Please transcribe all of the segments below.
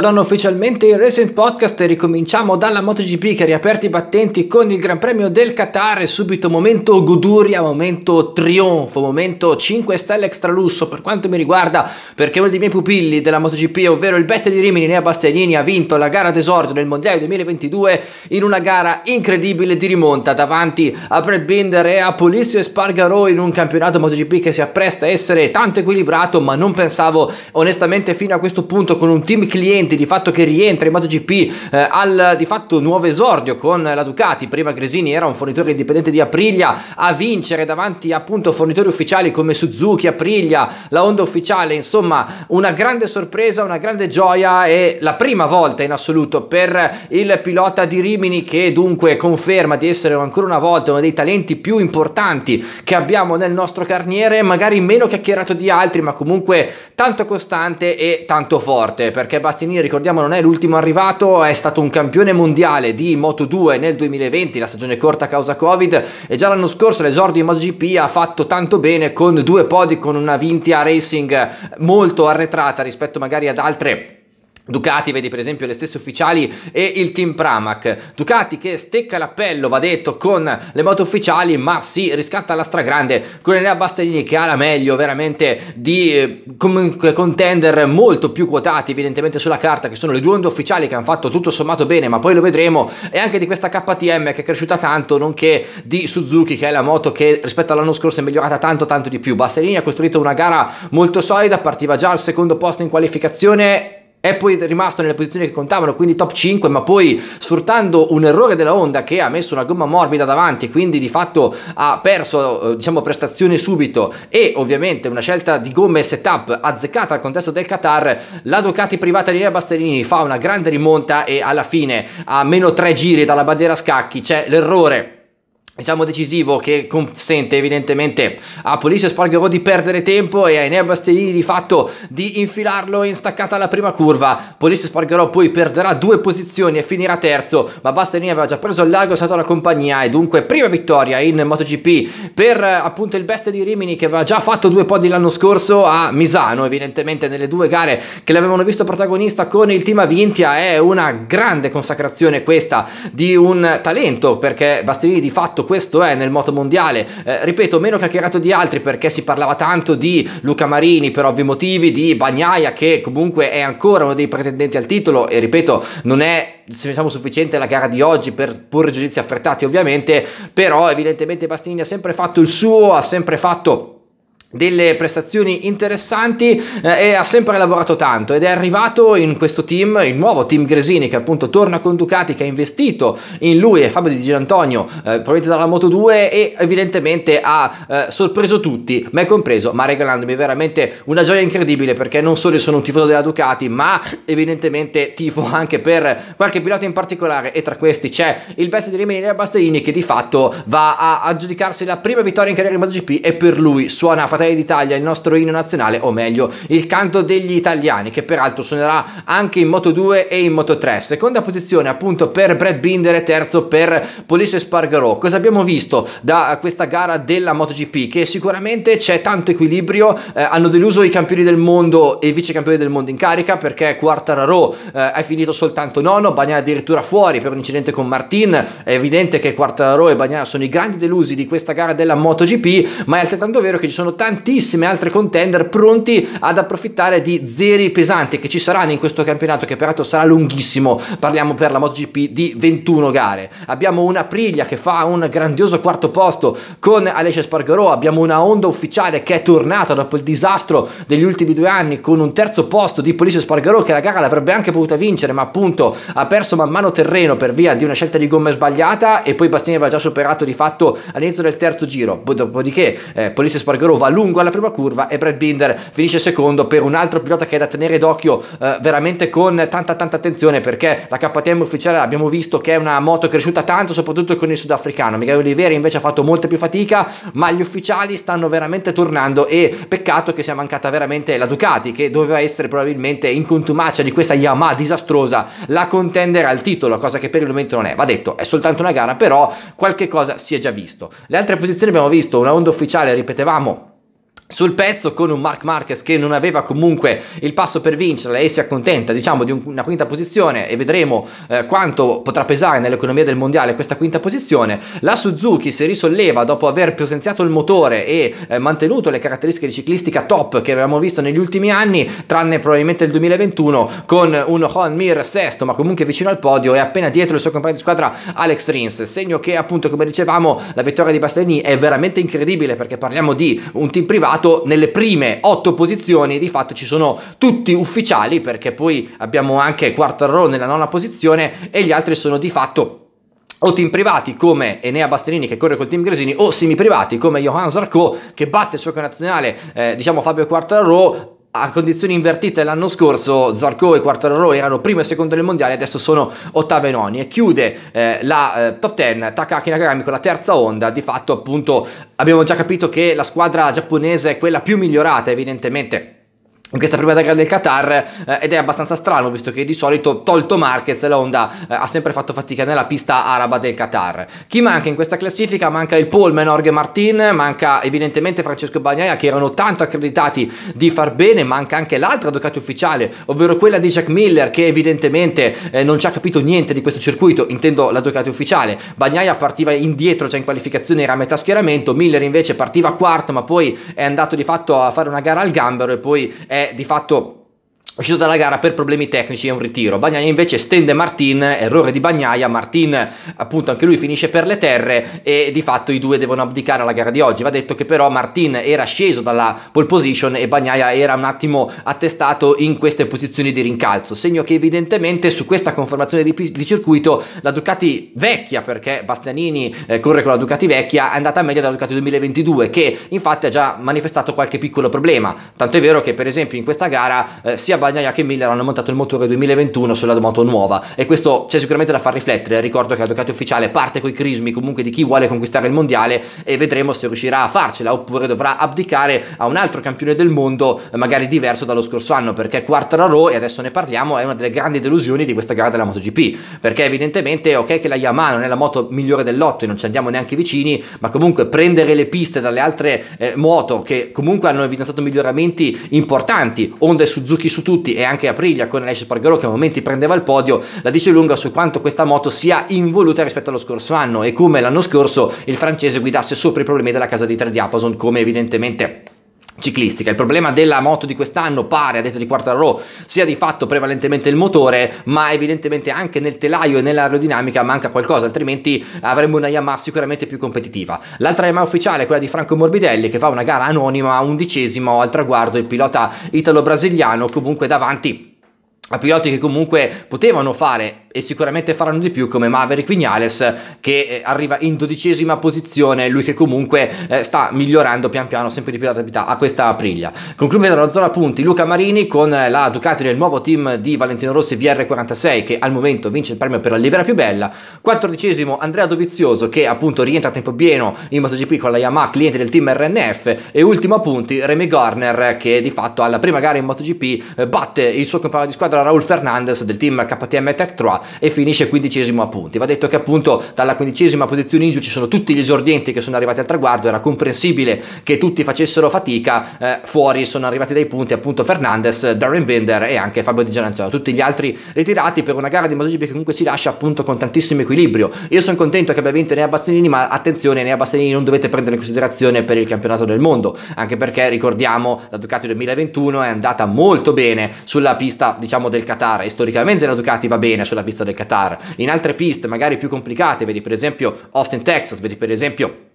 Tornano ufficialmente i Racing Podcast e ricominciamo dalla MotoGP che ha riaperto i battenti con il Gran Premio del Qatar e subito momento goduria, momento trionfo, momento 5 stelle extralusso per quanto mi riguarda perché uno dei miei pupilli della MotoGP, ovvero il bestia di Rimini, Nea Bastianini, ha vinto la gara d'esordio nel Mondiale 2022 in una gara incredibile di rimonta davanti a Brad Binder e a Polizio e Espargaro in un campionato MotoGP che si appresta a essere tanto equilibrato ma non pensavo onestamente fino a questo punto con un team cliente precedenti, di fatto che rientra in MotoGP eh, al di fatto nuovo esordio con la Ducati, prima Gresini era un fornitore indipendente di Aprilia a vincere davanti appunto a fornitori ufficiali come Suzuki, Aprilia, la Honda ufficiale, insomma una grande sorpresa, una grande gioia e la prima volta in assoluto per il pilota di Rimini che dunque conferma di essere ancora una volta uno dei talenti più importanti che abbiamo nel nostro carniere, magari meno chiacchierato di altri ma comunque tanto costante e tanto forte perché basti Mancini, ricordiamo non è l'ultimo arrivato, è stato un campione mondiale di Moto 2 nel 2020, la stagione corta a causa Covid e già l'anno scorso l'esordio in MotoGP ha fatto tanto bene con due podi, con una Vintia Racing molto arretrata rispetto magari ad altre Ducati, vedi per esempio le stesse ufficiali e il team Pramac. Ducati che stecca l'appello, va detto, con le moto ufficiali, ma si riscatta la stragrande con Enea Bastellini che ha la meglio veramente di eh, comunque contender molto più quotati evidentemente sulla carta, che sono le due onde ufficiali che hanno fatto tutto sommato bene, ma poi lo vedremo, e anche di questa KTM che è cresciuta tanto, nonché di Suzuki che è la moto che rispetto all'anno scorso è migliorata tanto tanto di più. Bastellini ha costruito una gara molto solida, partiva già al secondo posto in qualificazione è poi rimasto nelle posizioni che contavano, quindi top 5, ma poi sfruttando un errore della Honda che ha messo una gomma morbida davanti e quindi di fatto ha perso eh, diciamo, prestazioni subito e ovviamente una scelta di gomme e setup azzeccata al contesto del Qatar, la Ducati privata di Rea Bastianini fa una grande rimonta e alla fine a meno 3 giri dalla bandiera a scacchi c'è l'errore diciamo decisivo che consente evidentemente a Polizia Spargarò di perdere tempo e a Enea Bastellini di fatto di infilarlo in staccata alla prima curva Polizia Spargarò poi perderà due posizioni e finirà terzo ma Bastellini aveva già preso il largo è stata la compagnia e dunque prima vittoria in MotoGP per appunto il best di Rimini che aveva già fatto due podi l'anno scorso a Misano evidentemente nelle due gare che l'avevano visto protagonista con il team Avintia è una grande consacrazione questa di un talento perché Bastellini di fatto questo è nel moto mondiale. Eh, ripeto, meno chiacchierato di altri perché si parlava tanto di Luca Marini per ovvi motivi, di Bagnaia che comunque è ancora uno dei pretendenti al titolo e ripeto, non è diciamo, sufficiente la gara di oggi per porre giudizi affrettati ovviamente, però evidentemente Bastianini ha sempre fatto il suo, ha sempre fatto delle prestazioni interessanti eh, e ha sempre lavorato tanto ed è arrivato in questo team il nuovo team Gresini che appunto torna con Ducati che ha investito in lui e Fabio Di Girantonio eh, probabilmente dalla Moto2 e evidentemente ha eh, sorpreso tutti me compreso ma regalandomi veramente una gioia incredibile perché non solo io sono un tifoso della Ducati ma evidentemente tifo anche per qualche pilota in particolare e tra questi c'è il best di Rimini e Bastellini che di fatto va a aggiudicarsi la prima vittoria in carriera in MotoGP e per lui suona a Fratelli d'Italia, il nostro inno nazionale, o meglio, il canto degli italiani, che peraltro suonerà anche in Moto 2 e in Moto 3. Seconda posizione appunto per Brad Binder e terzo per Polisse Spargarò. Cosa abbiamo visto da questa gara della MotoGP? Che sicuramente c'è tanto equilibrio, eh, hanno deluso i campioni del mondo e i vicecampioni del mondo in carica perché Quartararo eh, è finito soltanto nono, Bagna addirittura fuori per un incidente con Martin. È evidente che Quartararo e Bagna sono i grandi delusi di questa gara della MotoGP, ma è altrettanto vero che ci sono tanti tantissime altre contender pronti ad approfittare di zeri pesanti che ci saranno in questo campionato che peraltro sarà lunghissimo, parliamo per la MotoGP di 21 gare. Abbiamo una Priglia che fa un grandioso quarto posto con Alessia Spargarò, abbiamo una Honda ufficiale che è tornata dopo il disastro degli ultimi due anni con un terzo posto di Polizia Spargarò che la gara l'avrebbe anche potuta vincere ma appunto ha perso man mano terreno per via di una scelta di gomme sbagliata e poi Bastini aveva già superato di fatto all'inizio del terzo giro. Dopodiché eh, Polizia Spargarò va lungo alla prima curva e Brad Binder finisce secondo per un altro pilota che è da tenere d'occhio eh, veramente con tanta tanta attenzione perché la KTM ufficiale abbiamo visto che è una moto cresciuta tanto soprattutto con il sudafricano Miguel Oliveira invece ha fatto molta più fatica ma gli ufficiali stanno veramente tornando e peccato che sia mancata veramente la Ducati che doveva essere probabilmente in contumacia di questa Yamaha disastrosa la contendere al titolo cosa che per il momento non è va detto è soltanto una gara però qualche cosa si è già visto le altre posizioni abbiamo visto una onda ufficiale ripetevamo sul pezzo con un Mark Marquez che non aveva comunque il passo per vincerla e si accontenta diciamo di una quinta posizione e vedremo eh, quanto potrà pesare nell'economia del mondiale questa quinta posizione la Suzuki si risolleva dopo aver potenziato il motore e eh, mantenuto le caratteristiche di ciclistica top che avevamo visto negli ultimi anni tranne probabilmente il 2021 con un Juan Mir sesto ma comunque vicino al podio e appena dietro il suo compagno di squadra Alex Rins segno che appunto come dicevamo la vittoria di Bastianini è veramente incredibile perché parliamo di un team privato campionato nelle prime otto posizioni di fatto ci sono tutti ufficiali perché poi abbiamo anche Quartararo nella nona posizione e gli altri sono di fatto o team privati come Enea Bastianini che corre col team Gresini o semi privati come Johan Zarco che batte il suo connazionale eh, diciamo Fabio Quartararo a condizioni invertite l'anno scorso Zarco e Quartararo erano primo e secondo del mondiale, adesso sono ottava e noni e chiude eh, la eh, top 10 Takaki Nakagami con la terza onda, di fatto appunto abbiamo già capito che la squadra giapponese è quella più migliorata evidentemente in questa prima gara del Qatar eh, ed è abbastanza strano visto che di solito tolto Marquez la Honda eh, ha sempre fatto fatica nella pista araba del Qatar chi manca in questa classifica manca il Pullman Jorge Martin manca evidentemente Francesco Bagnaia che erano tanto accreditati di far bene manca anche l'altra Ducati ufficiale ovvero quella di Jack Miller che evidentemente eh, non ci ha capito niente di questo circuito intendo la Ducati ufficiale Bagnaia partiva indietro già in qualificazione era a metà schieramento Miller invece partiva quarto ma poi è andato di fatto a fare una gara al gambero e poi è è di fatto uscito dalla gara per problemi tecnici e un ritiro. Bagnaia invece stende Martin, errore di Bagnaia, Martin appunto anche lui finisce per le terre e di fatto i due devono abdicare alla gara di oggi. Va detto che però Martin era sceso dalla pole position e Bagnaia era un attimo attestato in queste posizioni di rincalzo, segno che evidentemente su questa conformazione di, di circuito la Ducati vecchia, perché Bastianini eh, corre con la Ducati vecchia, è andata meglio della Ducati 2022 che infatti ha già manifestato qualche piccolo problema. Tanto è vero che per esempio in questa gara eh, sia Bagnaia Spagna Jack e Miller hanno montato il motore 2021 sulla moto nuova e questo c'è sicuramente da far riflettere. Ricordo che la Ducati ufficiale parte coi crismi comunque di chi vuole conquistare il mondiale e vedremo se riuscirà a farcela oppure dovrà abdicare a un altro campione del mondo magari diverso dallo scorso anno perché Quartararo e adesso ne parliamo è una delle grandi delusioni di questa gara della MotoGP perché evidentemente ok che la Yamaha non è la moto migliore dell'otto e non ci andiamo neanche vicini ma comunque prendere le piste dalle altre eh, moto che comunque hanno evidenziato miglioramenti importanti onde Suzuki su tutto tutti e anche Aprilia con Alessia Spargarò che a momenti prendeva il podio la dice lunga su quanto questa moto sia involuta rispetto allo scorso anno e come l'anno scorso il francese guidasse sopra i problemi della casa di Tre Diapason come evidentemente ciclistica. Il problema della moto di quest'anno pare, a detta di Quartararo, sia di fatto prevalentemente il motore, ma evidentemente anche nel telaio e nell'aerodinamica manca qualcosa, altrimenti avremmo una Yamaha sicuramente più competitiva. L'altra Yamaha ufficiale è quella di Franco Morbidelli che fa una gara anonima a undicesimo al traguardo, il pilota italo-brasiliano comunque davanti a piloti che comunque potevano fare e sicuramente faranno di più come Maverick Vignales che eh, arriva in dodicesima posizione, lui che comunque eh, sta migliorando pian piano sempre di più l'adattabilità a questa Aprilia. Conclude la zona punti Luca Marini con la Ducati del nuovo team di Valentino Rossi VR46 che al momento vince il premio per la livrea più bella, quattordicesimo Andrea Dovizioso che appunto rientra a tempo pieno in MotoGP con la Yamaha cliente del team RNF e ultimo a punti Remy Garner che di fatto alla prima gara in MotoGP eh, batte il suo compagno di squadra Raul Fernandez del team KTM Tech 3 e finisce quindicesimo a punti. Va detto che appunto dalla quindicesima posizione in giù ci sono tutti gli esordienti che sono arrivati al traguardo, era comprensibile che tutti facessero fatica, eh, fuori sono arrivati dai punti appunto Fernandez, Darren Bender e anche Fabio Di Gianantonio, tutti gli altri ritirati per una gara di MotoGP che comunque ci lascia appunto con tantissimo equilibrio. Io sono contento che abbia vinto Nea Bastianini, ma attenzione, Nea Bastianini non dovete prendere in considerazione per il campionato del mondo, anche perché ricordiamo la Ducati 2021 è andata molto bene sulla pista diciamo del Qatar e storicamente la Ducati va bene sulla pista pista del Qatar. In altre piste magari più complicate, vedi per esempio Austin, Texas, vedi per esempio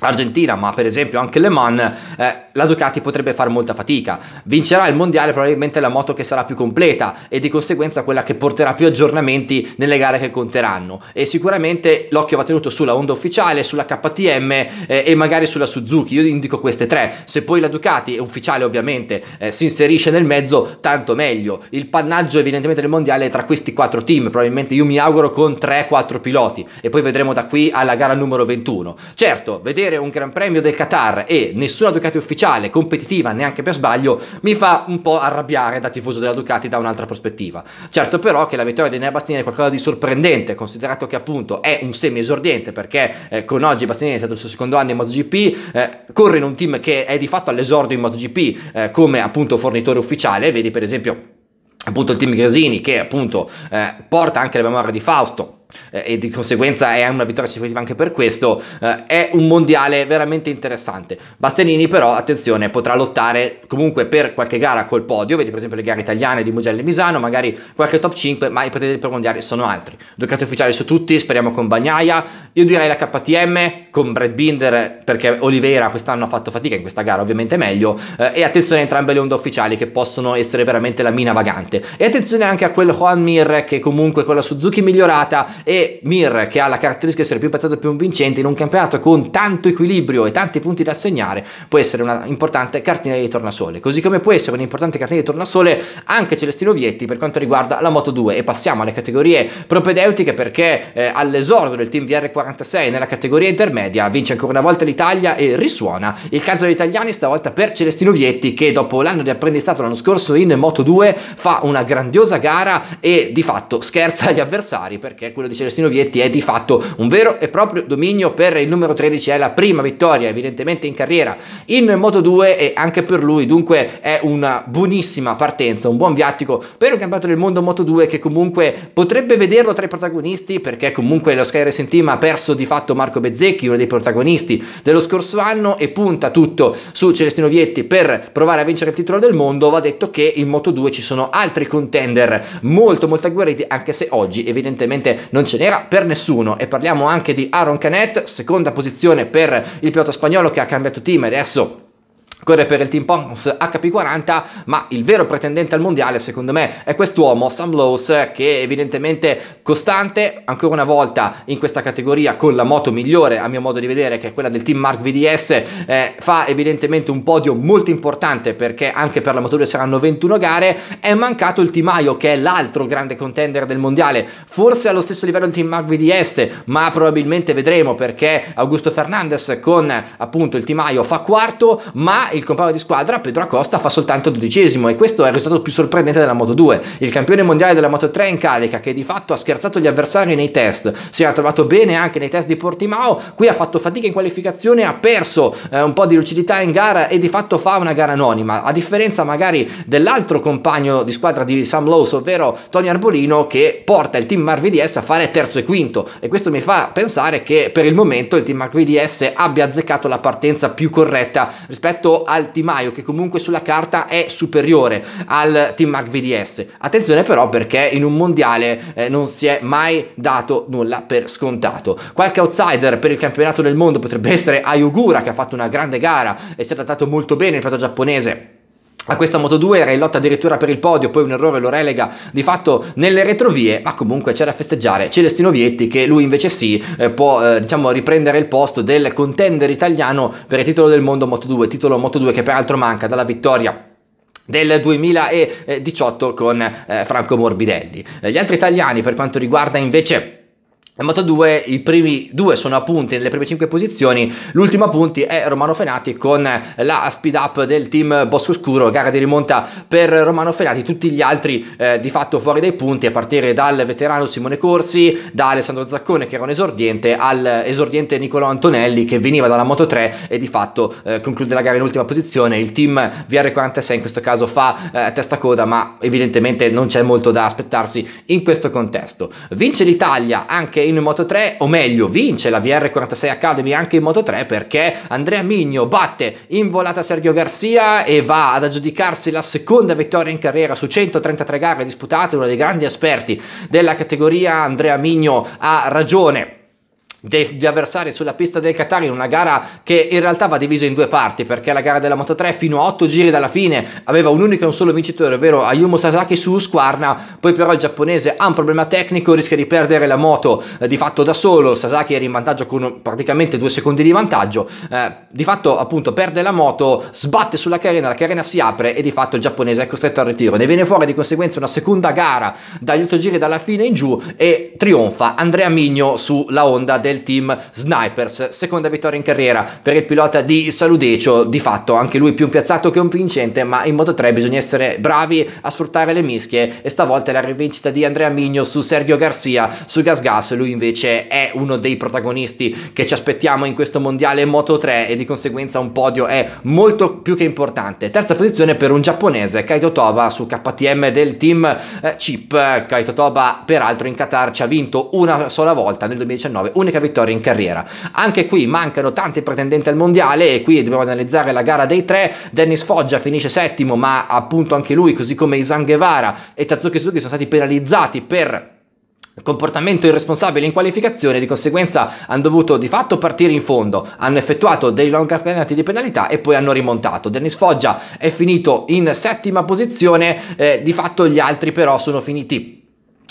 Argentina, ma per esempio anche Le Mans, eh, la Ducati potrebbe fare molta fatica. Vincerà il mondiale probabilmente la moto che sarà più completa e di conseguenza quella che porterà più aggiornamenti nelle gare che conteranno. E sicuramente l'occhio va tenuto sulla Honda ufficiale, sulla KTM eh, e magari sulla Suzuki. Io indico queste tre. Se poi la Ducati, è ufficiale ovviamente, eh, si inserisce nel mezzo, tanto meglio. Il pannaggio evidentemente del mondiale è tra questi quattro team, probabilmente io mi auguro con 3-4 piloti e poi vedremo da qui alla gara numero 21. Certo, vedere vedere un Gran Premio del Qatar e nessuna Ducati ufficiale competitiva neanche per sbaglio mi fa un po' arrabbiare da tifoso della Ducati da un'altra prospettiva. Certo però che la vittoria di Nea Bastianini è qualcosa di sorprendente considerato che appunto è un semi esordiente perché eh, con oggi Bastianini è stato il suo secondo anno in MotoGP, eh, corre in un team che è di fatto all'esordio in MotoGP eh, come appunto fornitore ufficiale, vedi per esempio appunto il team Gresini che appunto eh, porta anche la memoria di Fausto eh, e di conseguenza è una vittoria significativa anche per questo, eh, è un mondiale veramente interessante. Bastianini però, attenzione, potrà lottare comunque per qualche gara col podio, vedi per esempio le gare italiane di Mugello e Misano, magari qualche top 5, ma i poteri per mondiali sono altri. Giocate ufficiali su tutti, speriamo con Bagnaia, io direi la KTM con Brad Binder perché Oliveira quest'anno ha fatto fatica in questa gara, ovviamente meglio, eh, e attenzione a entrambe le onde ufficiali che possono essere veramente la mina vagante. E attenzione anche a quel Juan Mir che comunque con la Suzuki migliorata e Mir che ha la caratteristica di essere più impazzato e più vincente in un campionato con tanto equilibrio e tanti punti da assegnare può essere una importante cartina di tornasole così come può essere un'importante cartina di tornasole anche Celestino Vietti per quanto riguarda la Moto 2 e passiamo alle categorie propedeutiche perché eh, all'esordio del team VR46 nella categoria intermedia vince ancora una volta l'Italia e risuona il canto degli italiani stavolta per Celestino Vietti che dopo l'anno di apprendistato l'anno scorso in Moto 2 fa una grandiosa gara e di fatto scherza agli avversari perché quello di Celestino Vietti è di fatto un vero e proprio dominio per il numero 13, è la prima vittoria evidentemente in carriera in Moto 2 e anche per lui dunque è una buonissima partenza, un buon viattico per un campionato del mondo Moto 2 che comunque potrebbe vederlo tra i protagonisti perché comunque lo Sky Racing Team ha perso di fatto Marco Bezzecchi, uno dei protagonisti dello scorso anno e punta tutto su Celestino Vietti per provare a vincere il titolo del mondo, va detto che in Moto 2 ci sono altri contender molto molto agguerriti anche se oggi evidentemente non non ce n'era per nessuno. E parliamo anche di Aaron Canet, seconda posizione per il pilota spagnolo che ha cambiato team e adesso corre per il Team Pons HP40, ma il vero pretendente al mondiale secondo me è quest'uomo, Sam Lowes, che è evidentemente costante, ancora una volta in questa categoria con la moto migliore a mio modo di vedere, che è quella del Team Mark VDS, eh, fa evidentemente un podio molto importante perché anche per la Moto 2 saranno 21 gare, è mancato il Team Ayo che è l'altro grande contender del mondiale, forse allo stesso livello del Team Mark VDS, ma probabilmente vedremo perché Augusto Fernandez con appunto il Team Ayo fa quarto, ma il compagno di squadra Pedro Acosta fa soltanto dodicesimo e questo è il risultato più sorprendente della Moto 2. Il campione mondiale della Moto 3 in carica che di fatto ha scherzato gli avversari nei test, si era trovato bene anche nei test di Portimao, qui ha fatto fatica in qualificazione, ha perso eh, un po' di lucidità in gara e di fatto fa una gara anonima, a differenza magari dell'altro compagno di squadra di Sam Lowe, ovvero Tony Arbolino che porta il team MarVDS a fare terzo e quinto e questo mi fa pensare che per il momento il team Mark abbia azzeccato la partenza più corretta rispetto rispetto al Team che comunque sulla carta è superiore al Team Mark VDS. Attenzione però perché in un mondiale eh, non si è mai dato nulla per scontato. Qualche outsider per il campionato del mondo potrebbe essere Ayugura che ha fatto una grande gara e si è trattato molto bene il fatto giapponese a questa Moto 2 era in lotta addirittura per il podio, poi un errore lo relega di fatto nelle retrovie, ma comunque c'è da festeggiare Celestino Vietti che lui invece sì eh, può eh, diciamo riprendere il posto del contender italiano per il titolo del mondo Moto 2, titolo Moto 2 che peraltro manca dalla vittoria del 2018 con eh, Franco Morbidelli. Eh, gli altri italiani per quanto riguarda invece Amato 2, i primi due sono a punti nelle prime 5 posizioni, l'ultimo a punti è Romano Fenati con la speed up del team Bosco Scuro, gara di rimonta per Romano Fenati, tutti gli altri eh, di fatto fuori dai punti a partire dal veterano Simone Corsi, da Alessandro Zaccone che era un esordiente, al esordiente Niccolò Antonelli che veniva dalla Moto 3 e di fatto eh, conclude la gara in ultima posizione, il team VR46 in questo caso fa eh, testa coda ma evidentemente non c'è molto da aspettarsi in questo contesto. Vince l'Italia anche in in Moto3, o meglio, vince la VR46 Academy anche in Moto3 perché Andrea Migno batte in volata Sergio Garcia e va ad aggiudicarsi la seconda vittoria in carriera su 133 gare disputate, uno dei grandi esperti della categoria Andrea Migno ha ragione degli avversari sulla pista del Qatar in una gara che in realtà va divisa in due parti perché la gara della Moto 3 fino a 8 giri dalla fine aveva un unico e un solo vincitore ovvero Ayumu Sasaki su Squarna poi però il giapponese ha un problema tecnico rischia di perdere la moto eh, di fatto da solo Sasaki era in vantaggio con praticamente due secondi di vantaggio eh, di fatto appunto perde la moto sbatte sulla carena la carena si apre e di fatto il giapponese è costretto al ritiro ne viene fuori di conseguenza una seconda gara dagli 8 giri dalla fine in giù e trionfa Andrea Migno sulla Honda del del team Snipers. Seconda vittoria in carriera per il pilota di Saludecio, di fatto anche lui più un piazzato che un vincente, ma in Moto 3 bisogna essere bravi a sfruttare le mischie e stavolta la rivincita di Andrea Migno su Sergio Garcia, su Gas Gas, lui invece è uno dei protagonisti che ci aspettiamo in questo mondiale Moto 3 e di conseguenza un podio è molto più che importante. Terza posizione per un giapponese, Kaito Toba su KTM del team eh, Chip. Kaito Toba peraltro in Qatar ci ha vinto una sola volta nel 2019, unica l'unica vittoria in carriera. Anche qui mancano tanti pretendenti al mondiale e qui dobbiamo analizzare la gara dei tre. Dennis Foggia finisce settimo, ma appunto anche lui, così come Isan Guevara e Tatsuki Suzuki, sono stati penalizzati per comportamento irresponsabile in qualificazione, di conseguenza hanno dovuto di fatto partire in fondo, hanno effettuato dei long campionati di penalità e poi hanno rimontato. Dennis Foggia è finito in settima posizione, eh, di fatto gli altri però sono finiti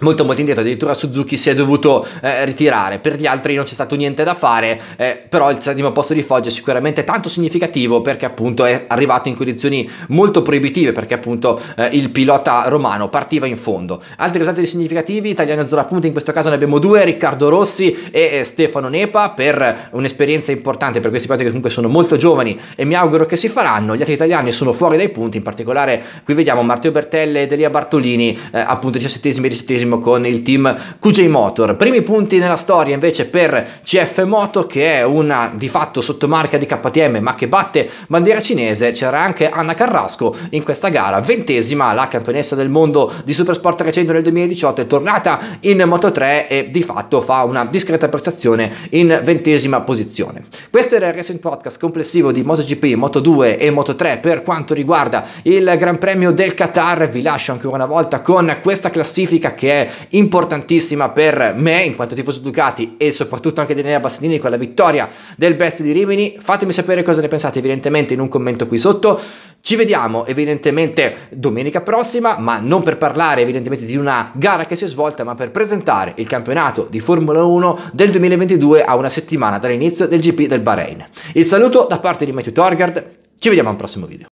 molto molto indietro, addirittura Suzuki si è dovuto eh, ritirare, per gli altri non c'è stato niente da fare, eh, però il settimo posto di Foggia è sicuramente tanto significativo perché appunto è arrivato in condizioni molto proibitive perché appunto eh, il pilota romano partiva in fondo. Altri risultati significativi, Italiano Zora appunto in questo caso ne abbiamo due, Riccardo Rossi e eh, Stefano Nepa per un'esperienza importante per questi piloti che comunque sono molto giovani e mi auguro che si faranno, gli altri italiani sono fuori dai punti, in particolare qui vediamo Matteo Bertelle ed Elia Bartolini eh, appunto diciassettesimi e diciottesimi quindicesimo con il team QJ Motor. Primi punti nella storia invece per CF Moto che è una di fatto sottomarca di KTM ma che batte bandiera cinese. C'era anche Anna Carrasco in questa gara, ventesima la campionessa del mondo di Supersport 300 nel 2018 è tornata in Moto3 e di fatto fa una discreta prestazione in ventesima posizione. Questo era il recent Podcast complessivo di MotoGP, Moto2 e Moto3 per quanto riguarda il Gran Premio del Qatar. Vi lascio ancora una volta con questa classifica che è che è importantissima per me in quanto tifoso Ducati e soprattutto anche di Nea Bassanini con la vittoria del Best di Rimini. Fatemi sapere cosa ne pensate evidentemente in un commento qui sotto. Ci vediamo evidentemente domenica prossima, ma non per parlare evidentemente di una gara che si è svolta, ma per presentare il campionato di Formula 1 del 2022 a una settimana dall'inizio del GP del Bahrain. Il saluto da parte di Matthew Torgard, ci vediamo al prossimo video.